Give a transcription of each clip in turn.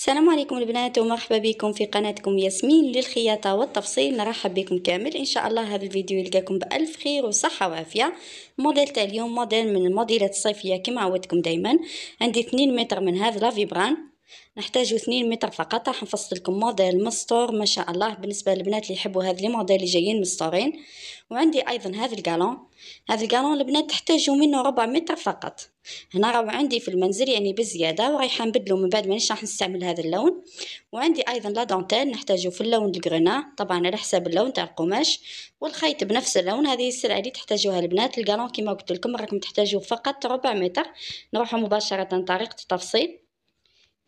السلام عليكم البنات ومرحبا بكم في قناتكم ياسمين للخياطة والتفصيل نرحب بكم كامل إن شاء الله هذا الفيديو يلقاكم بألف خير وصحة وعافية موديل تاع اليوم موديل من الموديلات الصيفية كما عودتكم دايما عندي 2 متر من هذا لافيبران نحتاجو اثنين متر فقط راح نفصل لكم موديل مستور ما شاء الله بالنسبه للبنات اللي يحبوا هذا لي موديل جايين مستورين وعندي ايضا هذا الجالون هذا الجالون البنات تحتاجوا منه ربع متر فقط هنا راهو عندي في المنزل يعني بزياده ورايحه نبدلو من بعد مانيش راح نستعمل هذا اللون وعندي ايضا لا دونتيل نحتاجو في اللون الكرنا طبعا على حساب اللون تاع القماش والخيط بنفس اللون هذه السلعه اللي تحتاجوها البنات الجالون كما قلت لكم راكم تحتاجوا فقط ربع متر نروحوا مباشره طريقه التفصيل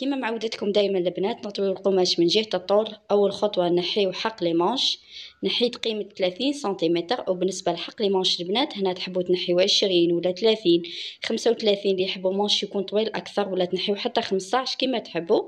كما معودتكم دائما البنات نطوي القماش من جهة الطول أول خطوة نحيو حق لي مانش نحيت قيمة 30 سنتيمتر وبالنسبة لحق لي مانش البنات هنا تحبوا تنحيو 20 ولا 30 35 اللي يحبوا مانش يكون طويل أكثر ولا تنحيو حتى 15 كما تحبوا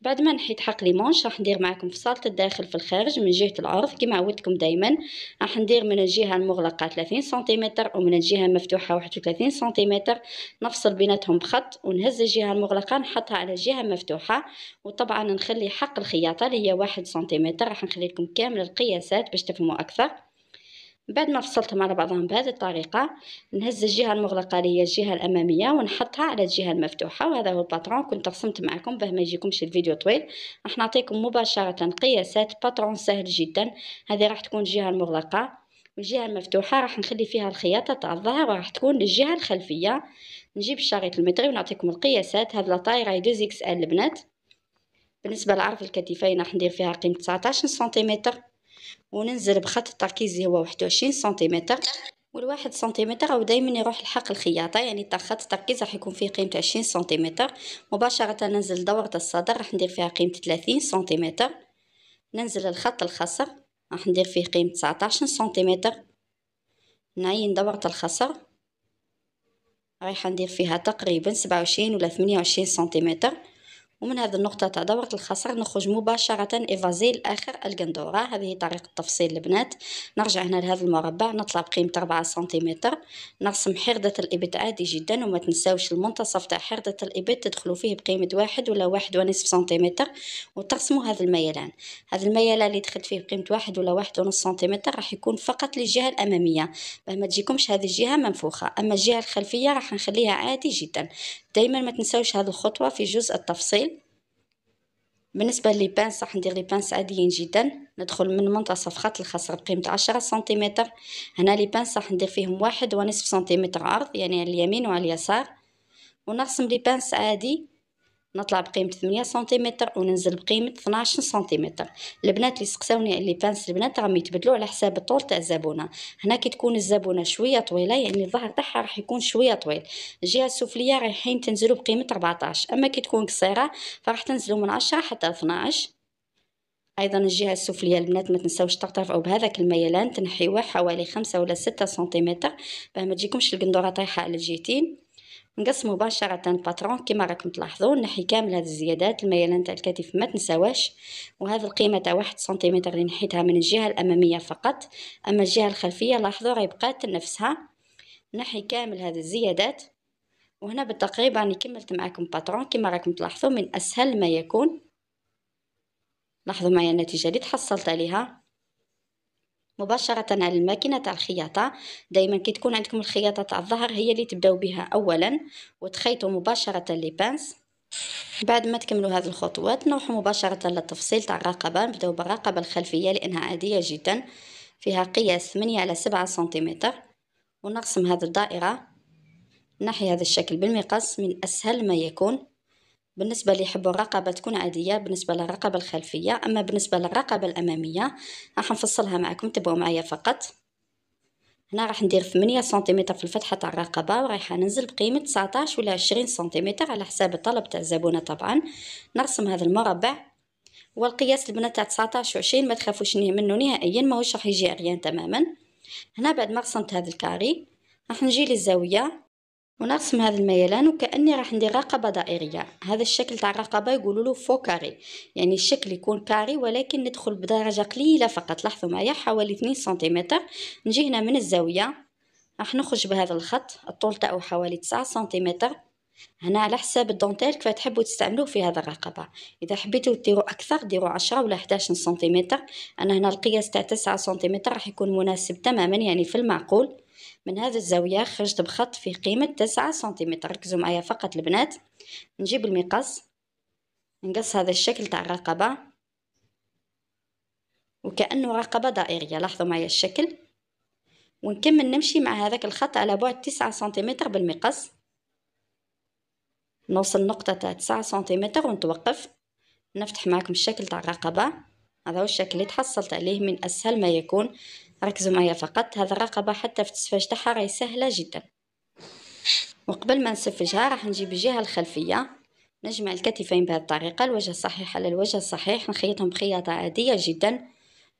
بعد ما نحيت حق ليمونش راح ندير معكم في صالة الداخل في الخارج من جهة العرض كما عودتكم دائما راح ندير من الجهة المغلقة 30 سنتيمتر ومن الجهة المفتوحة 31 سنتيمتر نفصل بيناتهم بخط ونهز الجهة المغلقة نحطها على الجهة المفتوحة وطبعا نخلي حق الخياطة اللي هي 1 سنتيمتر راح نخلي لكم كامل القياسات باش تفهموا أكثر بعد ما فصلتهم على بعضهم بهذه الطريقة نهز الجهة المغلقة اللي هي الجهة الأمامية ونحطها على الجهة المفتوحة وهذا هو الباترون كنت رسمت معكم باه ما يجيكمش الفيديو طويل راح نعطيكم مباشرة قياسات باترون سهل جدا هذه راح تكون الجهة المغلقة والجهة المفتوحة راح نخلي فيها الخياطة تاع الظهر وراح تكون للجهة الخلفية نجيب الشريط المتري ونعطيكم القياسات هاد لاطاي راهي 2 اكس ال البنات بالنسبة لعرض الكتفين راح ندير فيها قيمة 19 سنتيمتر وننزل بخط التركيز اللي هو واحد وعشرين سنتيمتر والواحد سنتيمتر او دائما يروح لحق الخياطه يعني خط التركيز راح يكون فيه قيمه عشرين سنتيمتر مباشره ننزل دوره الصدر راح ندير فيها قيمه 30 سنتيمتر ننزل الخط الخصر راح ندير فيه قيمه 19 سنتيمتر نعين دوره الخصر رايحه ندير فيها تقريبا 27 وعشرين ولا ثمانية وعشرين سنتيمتر ومن هذه النقطة تاع دورة الخصر نخرج مباشرة إيفازي الآخر القندورة هذه طريقة تفصيل البنات نرجع هنا لهذا المربع نطلع بقيمة 4 سنتيمتر نرسم حردة الإبت عادي جدا وما تنساوش المنتصف تاع حردة الإبت تدخلوا فيه بقيمة واحد ولا واحد ونصف سنتيمتر وترسموا هذا الميلان هذا الميلان اللي دخلت فيه بقيمة واحد ولا واحد ونصف سنتيمتر راح يكون فقط للجهة الأمامية باه ما تجيكمش هذه الجهة منفوخة أما الجهة الخلفية راح نخليها عادي جدا دايما ما تنساوش هذه الخطوة في جزء التفصيل بالنسبة لي بانس راح ندير لي بانس عاديين جدا ندخل من منتصف خط الخصر بقيمة عشرة سنتيمتر هنا لي بانس راح ندير فيهم واحد ونصف سنتيمتر عرض يعني على اليمين وعلى اليسار ونرسم لي بانس عادي نطلع بقيمه 8 سنتيمتر وننزل بقيمه 12 سنتيمتر البنات اللي سقساوني على فانس البنات راهم يتبدلوا على حساب الطول تاع الزبونه هنا كي تكون الزبونه شويه طويله يعني الظهر تاعها راح يكون شويه طويل الجهه السفليه رايحين تنزلوا بقيمه 14 اما كي تكون قصيره فراح تنزلوا من 10 حتى 12 ايضا الجهه السفليه البنات ما تنساوش ترتفعوا بهذاك الميلان تنحيوه حوالي خمسة ولا ستة سنتيمتر باه ما تجيكمش القندوره طايحه على الجهتين نقص مباشرة الباترون كما راكم تلاحظون نحي كامل هذه الزيادات الميلان تاع الكتف ما تنساواش وهذا القيمة تاع واحد سنتيمتر اللي نحيتها من الجهة الأمامية فقط أما الجهة الخلفية لاحظوا راهي بقات نفسها نحي كامل هذه الزيادات وهنا بالتقريب راني كملت معاكم باترون كما راكم تلاحظون من أسهل ما يكون لاحظوا معايا النتيجة اللي تحصلت عليها مباشرة على الماكينة الخياطة دائما كي تكون عندكم الخياطة تاع الظهر هي اللي تبداو بها اولا وتخيطوا مباشرة لي بانس بعد ما تكملوا هذه الخطوات نروحوا مباشرة للتفصيل تاع الرقبة نبداو بالرقبة الخلفية لانها عادية جدا فيها قياس 8 على 7 سنتيمتر ونرسم هذه الدائرة نحي هذا الشكل بالمقص من اسهل ما يكون بالنسبة اللي يحبوا الرقبة تكون عادية بالنسبة للرقبة الخلفية أما بالنسبة للرقبة الأمامية راح نفصلها معكم تبعوا معايا فقط هنا راح ندير 8 سنتيمتر في الفتحة تاع الرقبة ورايحة ننزل بقيمة 19 ولا 20 سنتيمتر على حساب الطلب تاع الزبونة طبعا نرسم هذا المربع والقياس البنات تاع 19 و 20 ما تخافوش منه نهائيا ماهوش راح يجي عريان تماما هنا بعد ما رسمت هذا الكاري راح نجي للزاوية ونرسم هذا الميلان وكاني راح ندير رقبه دائريه هذا الشكل تاع الرقبه يقولوا له فو كاري يعني الشكل يكون كاري ولكن ندخل بدرجه قليله فقط لاحظوا معايا حوالي 2 سنتيمتر نجي هنا من الزاويه راح نخرج بهذا الخط الطول تاعو حوالي 9 سنتيمتر هنا على حساب الدونتيل كيف تحبوا تستعملوه في هذا الرقبه اذا حبيتوا ديروا اكثر ديروا 10 ولا 11 سنتيمتر انا هنا القياس تاع 9 سنتيمتر راح يكون مناسب تماما يعني في المعقول من هذه الزاوية خرجت بخط في قيمة تسعة سنتيمتر ركزوا معايا فقط البنات نجيب المقص نقص هذا الشكل تاع الرقبة وكأنه رقبة دائرية لاحظوا معايا الشكل ونكمل نمشي مع هذاك الخط على بعد تسعة سنتيمتر بالمقص نوصل نقطة تاع تسعة سنتيمتر ونتوقف نفتح معكم الشكل تاع الرقبة هذا هو الشكل اللي تحصلت عليه من أسهل ما يكون ركزوا معايا فقط هذا الرقبة حتى في التسفاج تاعها راهي سهلة جدا وقبل ما نسفجها راح نجيب الجهة الخلفية نجمع الكتفين بهذه الطريقة الوجه الصحيح على الوجه الصحيح نخيطهم بخياطة عادية جدا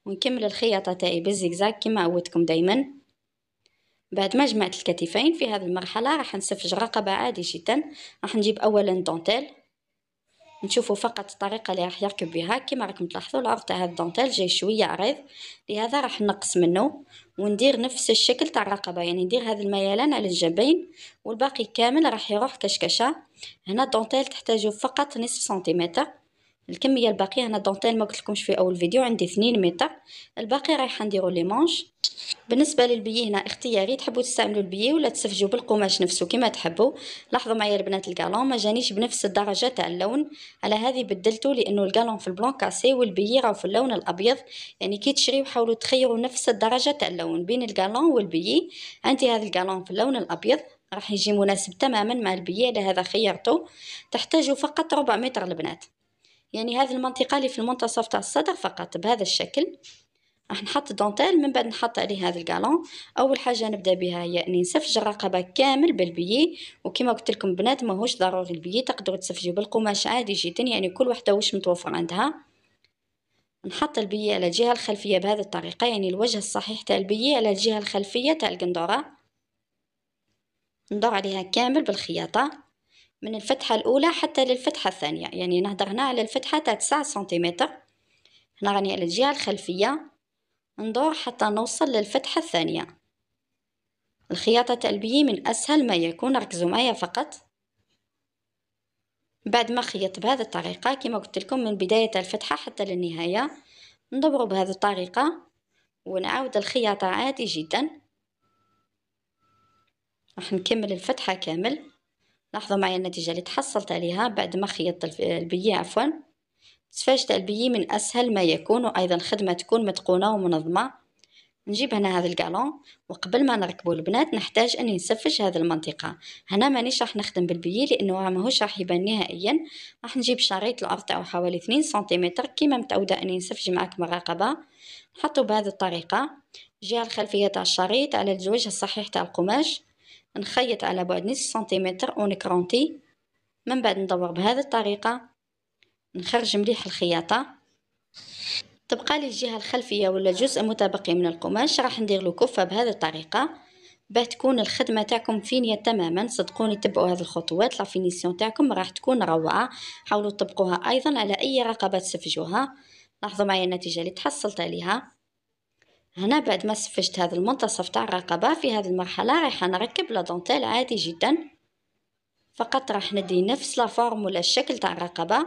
ونكمل الخياطة تاعي بالزيكزاك كما عودتكم دايما بعد ما جمعت الكتفين في هذه المرحلة راح نسفج رقبة عادي جدا راح نجيب أولا دونتيل نشوفوا فقط الطريقه اللي راح يركب بها كما راكم تلاحظوا العرض تاع هاد الدونتيل جاي شويه عريض لهذا راح نقص منه وندير نفس الشكل تاع الرقبه يعني ندير هذا الميلان على الجنبين والباقي كامل راح يروح كشكشه هنا الدونتيل تحتاجو فقط نصف سنتيمتر الكميه الباقيه انا دونتيل ما قلتلكمش في اول فيديو عندي اثنين متر الباقي رايحه نديرو لي مونش بالنسبه للبيي هنا اختياري تحبوا تستعملوا البيي ولا تسفجوا بالقماش نفسه كما تحبوا لاحظوا معايا البنات الكالون ما جانيش بنفس الدرجه تاع اللون على هذه بدلته لانه الكالون في البلون كاسي والبيي راهو في اللون الابيض يعني كي تشريو حاولوا تخيروا نفس الدرجه تاع اللون بين الكالون والبيي عندي هذا الكالون في اللون الابيض راح يجي مناسب تماما مع البيي على هذا خيرته تحتاجوا فقط ربع متر البنات يعني هذه المنطقة اللي في المنتصف تاع الصدر فقط بهذا الشكل راح نحط دونتيل من بعد نحط عليه هذا الكالون اول حاجه نبدا بها هي اني نسفج الرقبه كامل بالبيي وكما قلت لكم بنات ماهوش ضروري البيي تقدروا تسفجوا بالقماش عادي جدا يعني كل وحده واش متوفر عندها نحط البيي على الجهه الخلفيه بهذه الطريقه يعني الوجه الصحيح تاع البيي على الجهه الخلفيه تاع القندوره ندور عليها كامل بالخياطه من الفتحة الأولى حتى للفتحة الثانية يعني نهضر هنا على الفتحة تاع تسعة سنتيمتر هنا راني على الجهة الخلفية ندور حتى نوصل للفتحة الثانية الخياطة تاع البيي من أسهل ما يكون ركزوا معايا فقط بعد ما خيط بهذه الطريقة كما قلت لكم من بداية الفتحة حتى للنهاية ندبر بهذه الطريقة ونعاود الخياطة عادي جدا راح نكمل الفتحة كامل لاحظوا معي النتيجة اللي تحصلت عليها بعد ما خيطت البية عفوا تاع البيي من أسهل ما يكون وأيضا خدمة تكون متقونة ومنظمة نجيب هنا هذا الكالون وقبل ما نركبو البنات نحتاج أني نسفج هذا المنطقة هنا مانيش راح نخدم بالبيي لأنه ماهوش راح يبان نهائيا راح نجيب شريط العرض تاعو حوالي 2 سنتيمتر كيما متعودة أني نسفج معاكم الرقبة نحطو بهذه الطريقة جهة الخلفية تاع الشريط على الزوج الصحيح تاع القماش نخيط على بعد نصف سنتيمتر ونكرونتي من بعد ندور بهذه الطريقة نخرج مليح الخياطة تبقى لي الجهة الخلفية ولا جزء متبقي من القماش راح ندير له كفة بهذه الطريقة باه تكون الخدمة تاعكم فينية تماما صدقوني تبعوا هذه الخطوات لافينيسيون تاعكم راح تكون روعة حاولوا تطبقوها ايضا على اي رقبة تسفجوها لاحظوا معايا النتيجة اللي تحصلت عليها هنا بعد ما سفجت هذا المنتصف تاع الرقبة في هذه المرحلة رايحة نركب لا دونتيل عادي جدا فقط راح ندي نفس لا فورم ولا الشكل تاع الرقبة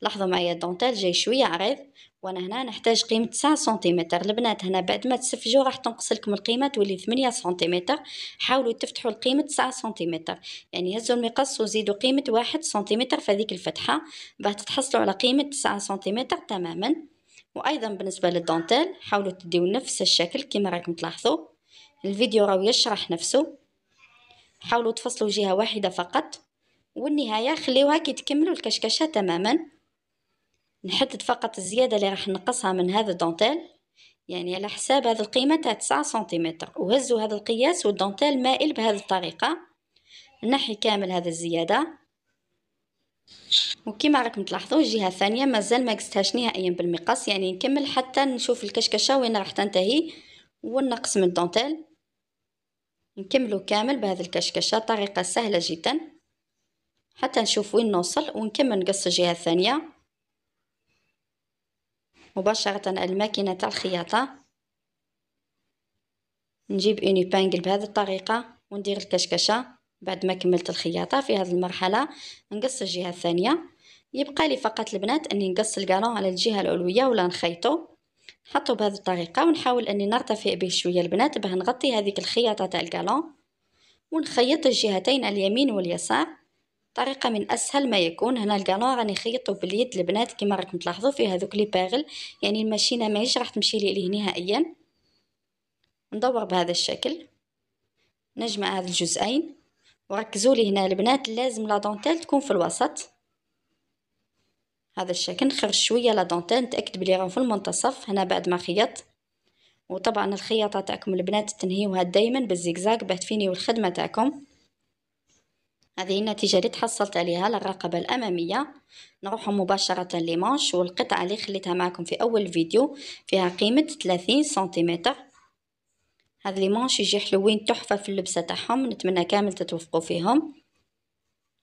لاحظوا معايا الدونتيل جاي شوية عريض وانا هنا نحتاج قيمة 9 سنتيمتر البنات هنا بعد ما تسفجوا راح تنقص لكم القيمة تولي 8 سنتيمتر حاولوا تفتحوا القيمة 9 سنتيمتر يعني هزوا المقص وزيدوا قيمة 1 سنتيمتر في هذيك الفتحة باه تتحصلوا على قيمة 9 سنتيمتر تماما وايضا بالنسبه للدونتيل حاولوا تديو نفس الشكل كما راكم تلاحظوا الفيديو راهو يشرح نفسه حاولوا تفصلوا جهه واحده فقط والنهايه خليوها كي تكملوا الكشكشه تماما نحدد فقط الزياده اللي راح نقصها من هذا الدونتيل يعني على حساب هذه القيمه تاع 9 سنتيمتر وهزوا هذا القياس والدونتيل مائل بهذه الطريقه نحي كامل هذا الزياده وكما راكم تلاحظوا الجهه الثانيه مازال ما قستهاش نهائيا بالمقص يعني نكمل حتى نشوف الكشكشه وين راح تنتهي ونقص من الدونتيل نكملو كامل بهذا الكشكشه طريقه سهله جدا حتى نشوف وين نوصل ونكمل نقص الجهه الثانيه مباشره الماكينه تاع الخياطه نجيب اوني بانجل بهذه الطريقه وندير الكشكشه بعد ما كملت الخياطه في هذه المرحله نقص الجهه الثانيه يبقى لي فقط البنات اني نقص القالون على الجهه العلويه ولا نخيطه نحطو بهذه الطريقه ونحاول اني نرتفع به شويه البنات باه نغطي هذيك الخياطه تاع القالون ونخيط الجهتين اليمين واليسار طريقة من أسهل ما يكون هنا القالون راني خيطو باليد البنات كما راكم تلاحظوا في هذوك لي باغل يعني الماشينة ماهيش راح تمشي لي ليه نهائيا ندور بهذا الشكل نجمع هذ الجزئين وركزوا لي هنا البنات لازم لا دونتيل تكون في الوسط هذا الشكل نخرج شويه لا دونتيل نتاكد بلي راهم في المنتصف هنا بعد ما خيط وطبعا الخياطه تاعكم البنات تنهيوها دائما بالزيكزاك باه تفينيو الخدمه تاعكم هذه النتيجة اللي تحصلت عليها للرقبة الأمامية نروح مباشرة لمانش والقطعة اللي خليتها معكم في أول فيديو فيها قيمة 30 سنتيمتر هاد ليمونش يجي حلوين تحفه في اللبسه تاعهم نتمنى كامل تتوفقوا فيهم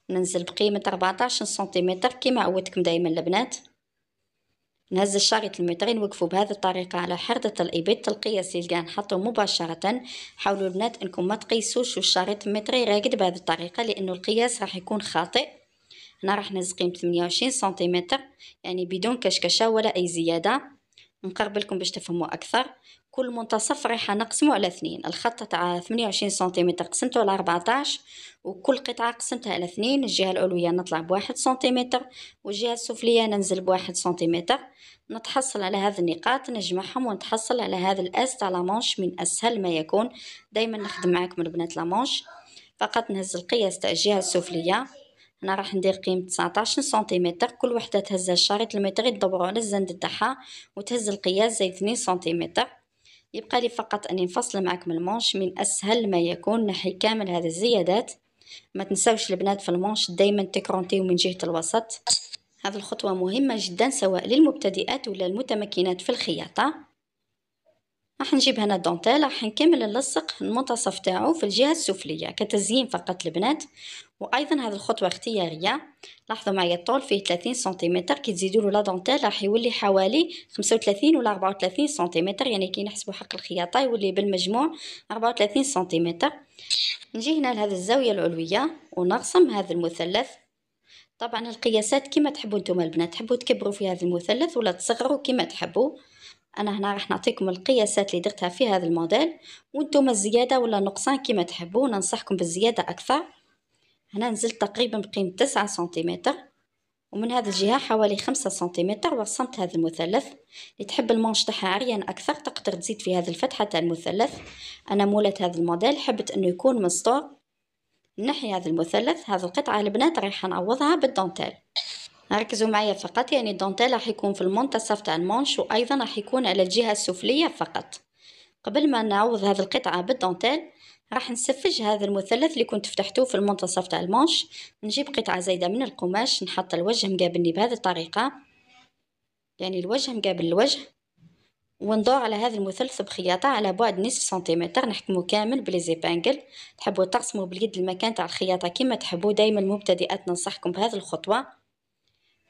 ننزل بقيمه 14 سنتيمتر كيما عودتكم دائما البنات نهز الشريط المترين وقفوا بهذه الطريقة على حردة الإبط القياسي اللي نحطه مباشرة حاولوا البنات أنكم ما تقيسوش الشريط المتري راقد بهذه الطريقة لأنه القياس راح يكون خاطئ هنا راح نهز قيمة 28 سنتيمتر يعني بدون كشكشة ولا أي زيادة نقرب لكم باش تفهموا أكثر كل منتصف رايح نقسمه على اثنين الخط تاع 28 سنتيمتر قسمته على 14 وكل قطعة قسمتها على اثنين الجهة العلوية نطلع بواحد سنتيمتر والجهة السفلية ننزل بواحد سنتيمتر نتحصل على هذه النقاط نجمعهم ونتحصل على هذا الأس تاع لامونش من أسهل ما يكون دايما نخدم معاكم البنات لامونش فقط نهز القياس تاع الجهة السفلية هنا راح ندير قيمة 19 سنتيمتر كل وحدة تهزها الشريط المتري يدبرو على الزند تاعها وتهز القياس زي 2 سنتيمتر يبقى لي فقط أن نفصل معكم المونش من أسهل ما يكون نحي كامل هذه الزيادات ما تنسوش البنات في المونش دايما تكرونتيو من جهة الوسط هذه الخطوة مهمة جدا سواء للمبتدئات ولا المتمكنات في الخياطة راح نجيب هنا الدونتيل راح نكمل نلصق المنتصف تاعو في الجهه السفليه كتزيين فقط البنات وايضا هذه الخطوه اختياريه لاحظوا معايا الطول فيه 30 سنتيمتر كي تزيدوا له لا دونتيل راح يولي حوالي 35 ولا 34 سنتيمتر يعني كي نحسبوا حق الخياطه يولي بالمجموع 34 سنتيمتر نجي هنا لهذه الزاويه العلويه ونرسم هذا المثلث طبعا القياسات كما تحبوا نتوما البنات تحبوا تكبروا في هذا المثلث ولا تصغروا كما تحبوا انا هنا راح نعطيكم القياسات اللي درتها في هذا الموديل وانتم الزياده ولا النقصان كما تحبوا ننصحكم بالزياده اكثر هنا نزلت تقريبا بقيمه 9 سنتيمتر ومن هذا الجهه حوالي 5 سنتيمتر ورسمت هذا المثلث اللي تحب المونش تاعها عريان اكثر تقدر تزيد في هذه الفتحه تاع المثلث انا مولات هذا الموديل حبت انه يكون مسطور نحي هذا المثلث هذه القطعه البنات رايحه نعوضها بالدونتيل ركزوا معايا فقط يعني الدونتيل راح يكون في المنتصف تاع المونش وايضا راح يكون على الجهه السفليه فقط قبل ما نعوض هذه القطعه بالدونتيل راح نسفج هذا المثلث اللي كنت فتحته في المنتصف تاع المونش نجيب قطعه زايده من القماش نحط الوجه مقابلني بهذه الطريقه يعني الوجه مقابل الوجه وندور على هذا المثلث بخياطة على بعد نصف سنتيمتر نحكمو كامل بلي زيبانجل تحبوا تقسموا باليد المكان تاع الخياطة كما تحبوا دائما مبتدئات ننصحكم بهذه الخطوة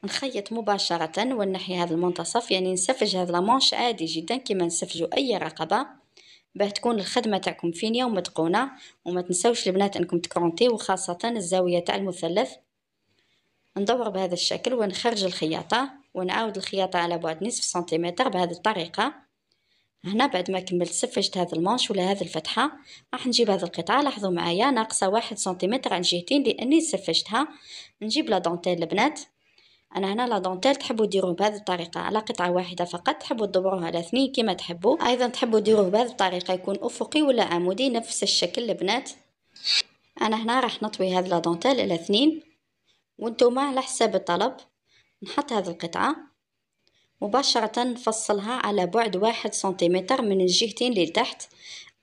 نخيط مباشرة ونحي هذا المنتصف يعني نسفج هذا لامونش عادي جدا كما نسفجو أي رقبة باه تكون الخدمة تاعكم فينية ومتقونة وما تنسوش البنات انكم تكرونتي وخاصة الزاوية تاع المثلث ندور بهذا الشكل ونخرج الخياطة ونعاود الخياطة على بعد نصف سنتيمتر بهذه الطريقة هنا بعد ما كملت سفجت هذا المانش ولا هذه الفتحة راح نجيب هذه القطعة لاحظوا معايا ناقصة واحد سنتيمتر عن جهتين لأني سفجتها نجيب لا دونتيل البنات انا هنا لا دونتيل تحبوا ديروه بهذه الطريقه على قطعه واحده فقط تحبوا تدبروه على اثنين كما تحبوا ايضا تحبوا ديروه بهذه الطريقه يكون افقي ولا عمودي نفس الشكل البنات انا هنا راح نطوي هذا لا دونتيل الى اثنين وانتم على حساب الطلب نحط هذه القطعه مباشره نفصلها على بعد واحد سنتيمتر من الجهتين للتحت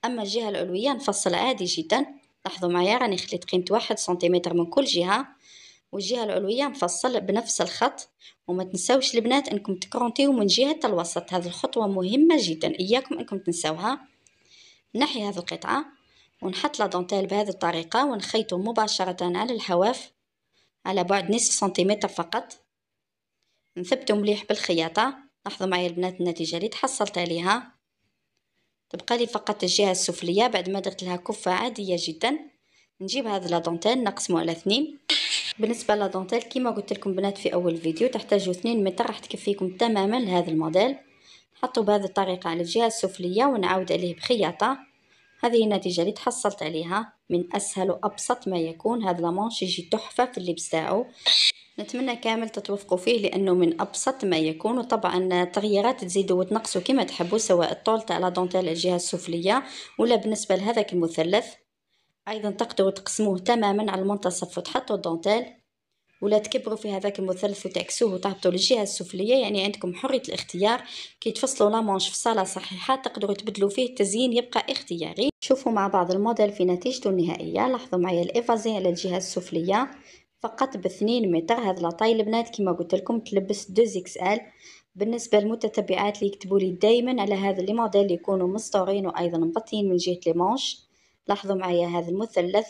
اما الجهه العلويه نفصل عادي جدا لاحظوا معايا راني خليت قيمه واحد سنتيمتر من كل جهه والجهة العلوية مفصل بنفس الخط وما تنسوش البنات انكم تكرونتيو من جهة الوسط هذه الخطوة مهمة جدا اياكم انكم تنساوها نحي هذه القطعة ونحط لا بهذه الطريقة ونخيطه مباشرة على الحواف على بعد نصف سنتيمتر فقط نثبته مليح بالخياطة لاحظوا معي البنات النتيجة اللي تحصلت عليها تبقى لي فقط الجهة السفلية بعد ما درت لها كفة عادية جدا نجيب هذا لا نقسمه على اثنين بالنسبه لادونتيل كيما قلت لكم بنات في اول فيديو تحتاجوا 2 متر راح تكفيكم تماما لهذا الموديل حطوا بهذه الطريقه على الجهه السفليه ونعاود عليه بخياطه هذه النتيجه اللي تحصلت عليها من اسهل وابسط ما يكون هذا لامونش يجي تحفه في اللبس تاعو نتمنى كامل تتوفقوا فيه لانه من ابسط ما يكون وطبعا التغييرات تزيدوا وتنقصوا كما تحبوا سواء الطول تاع لادونتيل على الجهه السفليه ولا بالنسبه لهذاك المثلث ايضا تقدروا تقسموه تماما على المنتصف وتحطوا الدونتيل ولا تكبروا في هذاك المثلث وتعكسوه وتهبطوا للجهه السفليه يعني عندكم حريه الاختيار كي تفصلوا لامونش في صاله صحيحه تقدروا تبدلوا فيه التزيين يبقى اختياري شوفوا مع بعض الموديل في نتيجته النهائيه لاحظوا معايا الافازي على الجهه السفليه فقط باثنين متر هذا لاطاي البنات كما قلت لكم تلبس 2 اكس ال بالنسبه للمتتبعات اللي يكتبوا لي دائما على هذا لي موديل يكونوا مستورين وايضا مغطيين من جهه لي مونش لاحظوا معايا هذا المثلث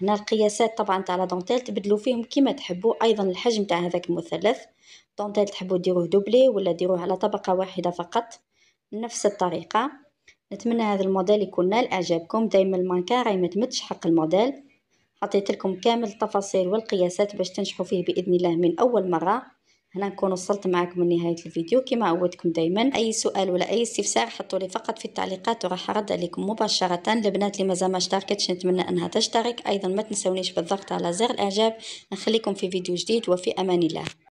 هنا القياسات طبعا تاع لا دونتيل تبدلوا فيهم كيما تحبوا ايضا الحجم تاع هذاك المثلث دونتيل تحبوا ديروه دوبلي ولا ديروه على طبقه واحده فقط نفس الطريقه نتمنى هذا الموديل يكون نال اعجابكم دائما المانكا راهي ما تمتش حق الموديل حطيت لكم كامل التفاصيل والقياسات باش تنجحوا فيه باذن الله من اول مره هنا نكون وصلت معكم لنهايه الفيديو كما عودتكم دائما اي سؤال ولا اي استفسار حطوا لي فقط في التعليقات وراح ارد عليكم مباشره البنات اللي مازال ما اشتركتش نتمنى انها تشترك ايضا ما تنسونيش بالضغط على زر الاعجاب نخليكم في فيديو جديد وفي امان الله